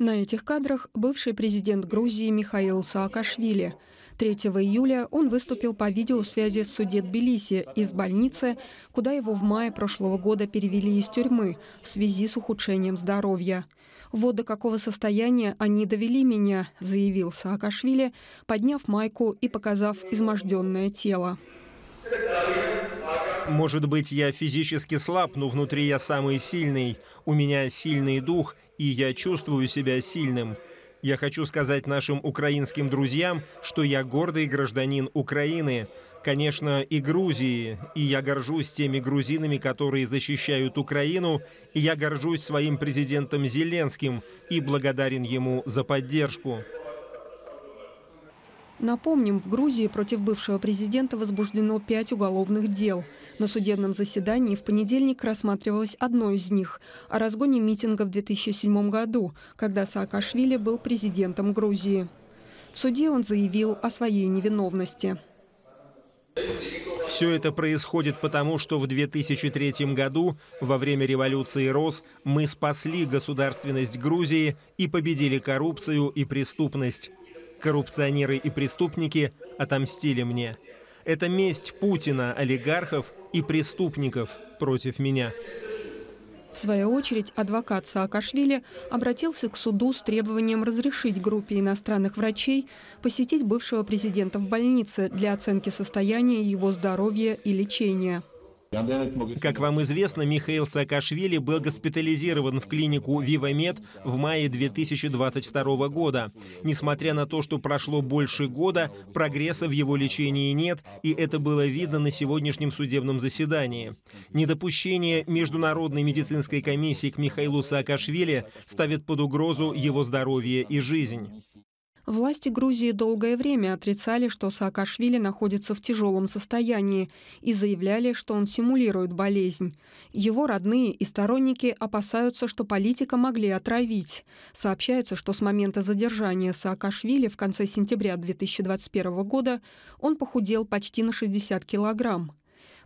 На этих кадрах бывший президент Грузии Михаил Саакашвили. 3 июля он выступил по видеосвязи в суде Тбилиси из больницы, куда его в мае прошлого года перевели из тюрьмы в связи с ухудшением здоровья. «Вот до какого состояния они довели меня», — заявил Саакашвили, подняв майку и показав изможденное тело. Может быть, я физически слаб, но внутри я самый сильный. У меня сильный дух, и я чувствую себя сильным. Я хочу сказать нашим украинским друзьям, что я гордый гражданин Украины, конечно, и Грузии, и я горжусь теми грузинами, которые защищают Украину, и я горжусь своим президентом Зеленским и благодарен ему за поддержку. Напомним, в Грузии против бывшего президента возбуждено пять уголовных дел. На судебном заседании в понедельник рассматривалось одно из них – о разгоне митинга в 2007 году, когда Саакашвили был президентом Грузии. В суде он заявил о своей невиновности. Все это происходит потому, что в 2003 году, во время революции РОС, мы спасли государственность Грузии и победили коррупцию и преступность. Коррупционеры и преступники отомстили мне. Это месть Путина, олигархов и преступников против меня. В свою очередь, адвокат Саакашвили обратился к суду с требованием разрешить группе иностранных врачей посетить бывшего президента в больнице для оценки состояния его здоровья и лечения. Как вам известно, Михаил Саакашвили был госпитализирован в клинику «Вивамед» в мае 2022 года. Несмотря на то, что прошло больше года, прогресса в его лечении нет, и это было видно на сегодняшнем судебном заседании. Недопущение Международной медицинской комиссии к Михаилу Саакашвили ставит под угрозу его здоровье и жизнь. Власти Грузии долгое время отрицали, что Саакашвили находится в тяжелом состоянии, и заявляли, что он симулирует болезнь. Его родные и сторонники опасаются, что политика могли отравить. Сообщается, что с момента задержания Саакашвили в конце сентября 2021 года он похудел почти на 60 килограмм.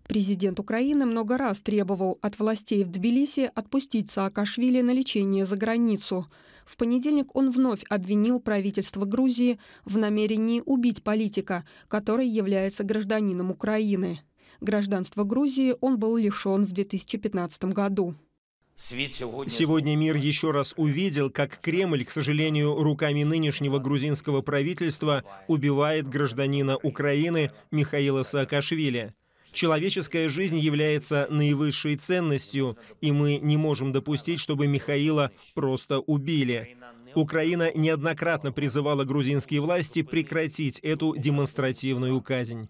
Президент Украины много раз требовал от властей в Тбилиси отпустить Саакашвили на лечение за границу – в понедельник он вновь обвинил правительство Грузии в намерении убить политика, который является гражданином Украины. Гражданство Грузии он был лишен в 2015 году. Сегодня мир еще раз увидел, как Кремль, к сожалению, руками нынешнего грузинского правительства убивает гражданина Украины Михаила Саакашвили. Человеческая жизнь является наивысшей ценностью, и мы не можем допустить, чтобы Михаила просто убили. Украина неоднократно призывала грузинские власти прекратить эту демонстративную казнь.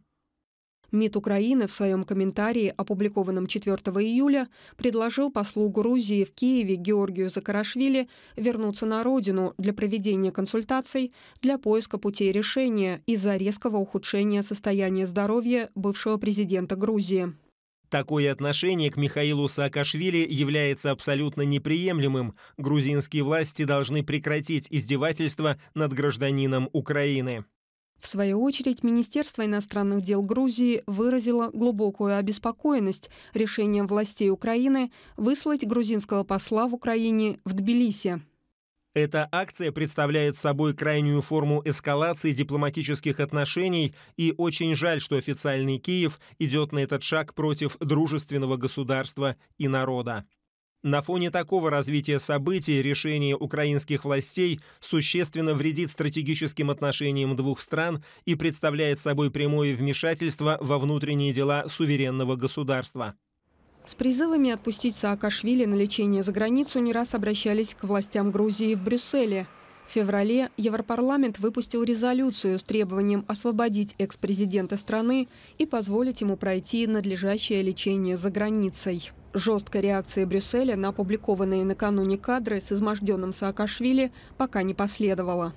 МИД Украины в своем комментарии, опубликованном 4 июля, предложил послу Грузии в Киеве Георгию Закарашвили вернуться на родину для проведения консультаций для поиска путей решения из-за резкого ухудшения состояния здоровья бывшего президента Грузии. Такое отношение к Михаилу Саакашвили является абсолютно неприемлемым. Грузинские власти должны прекратить издевательства над гражданином Украины. В свою очередь, Министерство иностранных дел Грузии выразило глубокую обеспокоенность решением властей Украины выслать грузинского посла в Украине в Тбилиси. Эта акция представляет собой крайнюю форму эскалации дипломатических отношений, и очень жаль, что официальный Киев идет на этот шаг против дружественного государства и народа. На фоне такого развития событий решение украинских властей существенно вредит стратегическим отношениям двух стран и представляет собой прямое вмешательство во внутренние дела суверенного государства. С призывами отпустить Саакашвили на лечение за границу не раз обращались к властям Грузии в Брюсселе. В феврале Европарламент выпустил резолюцию с требованием освободить экс-президента страны и позволить ему пройти надлежащее лечение за границей. Жесткой реакции Брюсселя на опубликованные накануне кадры с изможденным Саакашвили пока не последовало.